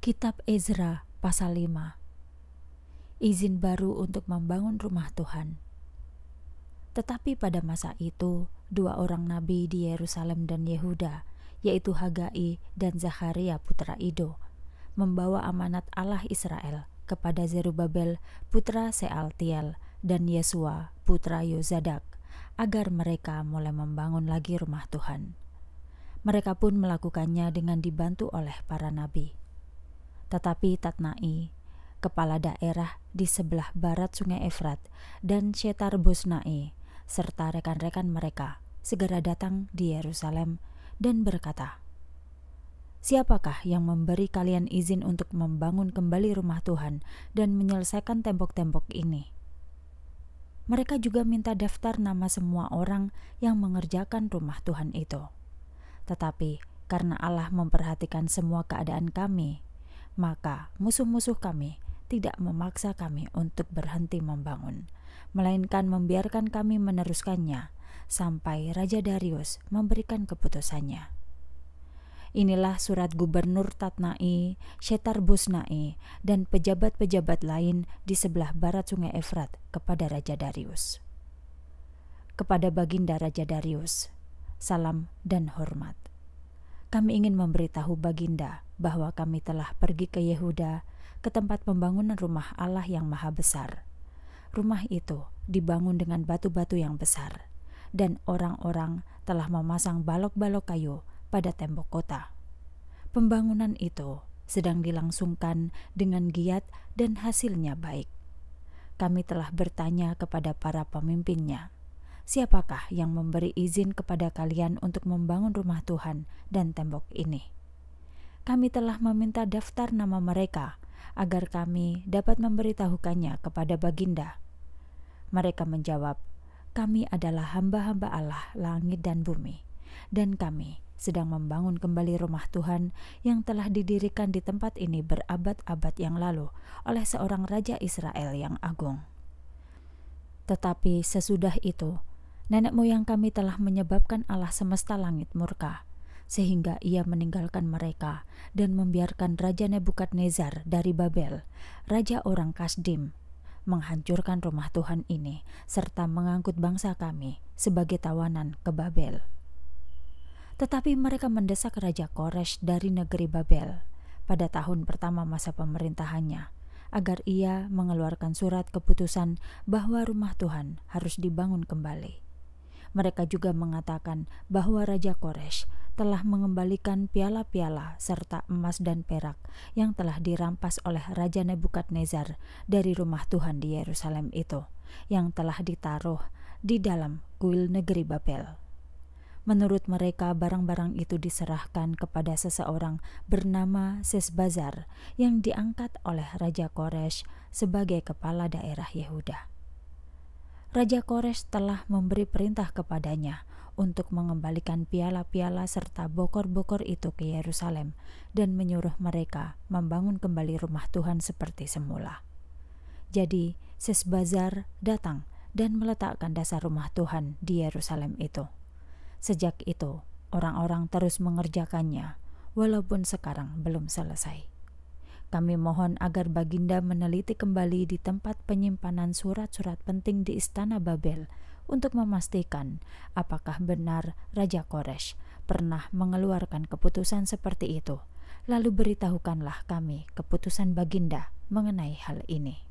Kitab Ezra pasal 5 Izin baru untuk membangun rumah Tuhan Tetapi pada masa itu dua orang nabi di Yerusalem dan Yehuda yaitu Hagai dan Zakaria putra Ido membawa amanat Allah Israel kepada Zerubabel putra Sealtiel dan Yesua putra Yozadak agar mereka mulai membangun lagi rumah Tuhan mereka pun melakukannya dengan dibantu oleh para nabi. Tetapi Tatnai, kepala daerah di sebelah barat Sungai Efrat, dan Shetar Bosnai, serta rekan-rekan mereka, segera datang di Yerusalem dan berkata, Siapakah yang memberi kalian izin untuk membangun kembali rumah Tuhan dan menyelesaikan tembok-tembok ini? Mereka juga minta daftar nama semua orang yang mengerjakan rumah Tuhan itu. Tetapi karena Allah memperhatikan semua keadaan kami, maka musuh-musuh kami tidak memaksa kami untuk berhenti membangun, melainkan membiarkan kami meneruskannya sampai Raja Darius memberikan keputusannya. Inilah surat Gubernur Tatnai, Shetar Busnai, dan pejabat-pejabat lain di sebelah barat sungai Efrat kepada Raja Darius. Kepada Baginda Raja Darius, salam dan hormat. Kami ingin memberitahu Baginda bahwa kami telah pergi ke Yehuda, ke tempat pembangunan rumah Allah yang maha besar. Rumah itu dibangun dengan batu-batu yang besar, dan orang-orang telah memasang balok-balok kayu pada tembok kota. Pembangunan itu sedang dilangsungkan dengan giat dan hasilnya baik. Kami telah bertanya kepada para pemimpinnya, "Siapakah yang memberi izin kepada kalian untuk membangun rumah Tuhan dan tembok ini?" kami telah meminta daftar nama mereka agar kami dapat memberitahukannya kepada Baginda. Mereka menjawab, "Kami adalah hamba-hamba Allah langit dan bumi, dan kami sedang membangun kembali rumah Tuhan yang telah didirikan di tempat ini berabad-abad yang lalu oleh seorang raja Israel yang agung." Tetapi sesudah itu, nenek moyang kami telah menyebabkan Allah semesta langit murka sehingga ia meninggalkan mereka dan membiarkan Raja Nebukadnezar dari Babel, Raja orang Kasdim, menghancurkan rumah Tuhan ini serta mengangkut bangsa kami sebagai tawanan ke Babel. Tetapi mereka mendesak Raja Koresh dari negeri Babel pada tahun pertama masa pemerintahannya agar ia mengeluarkan surat keputusan bahwa rumah Tuhan harus dibangun kembali. Mereka juga mengatakan bahwa Raja Koresh telah mengembalikan piala-piala serta emas dan perak yang telah dirampas oleh Raja Nebukadnezar dari rumah Tuhan di Yerusalem itu, yang telah ditaruh di dalam kuil negeri Babel. Menurut mereka, barang-barang itu diserahkan kepada seseorang bernama Sesbazar yang diangkat oleh Raja Koresh sebagai kepala daerah Yehuda. Raja Kores telah memberi perintah kepadanya untuk mengembalikan piala-piala serta bokor-bokor itu ke Yerusalem dan menyuruh mereka membangun kembali rumah Tuhan seperti semula. Jadi, Sesbazar datang dan meletakkan dasar rumah Tuhan di Yerusalem itu. Sejak itu, orang-orang terus mengerjakannya, walaupun sekarang belum selesai. Kami mohon agar Baginda meneliti kembali di tempat penyimpanan surat-surat penting di istana Babel untuk memastikan apakah benar Raja Koresh pernah mengeluarkan keputusan seperti itu. Lalu beritahukanlah kami keputusan Baginda mengenai hal ini.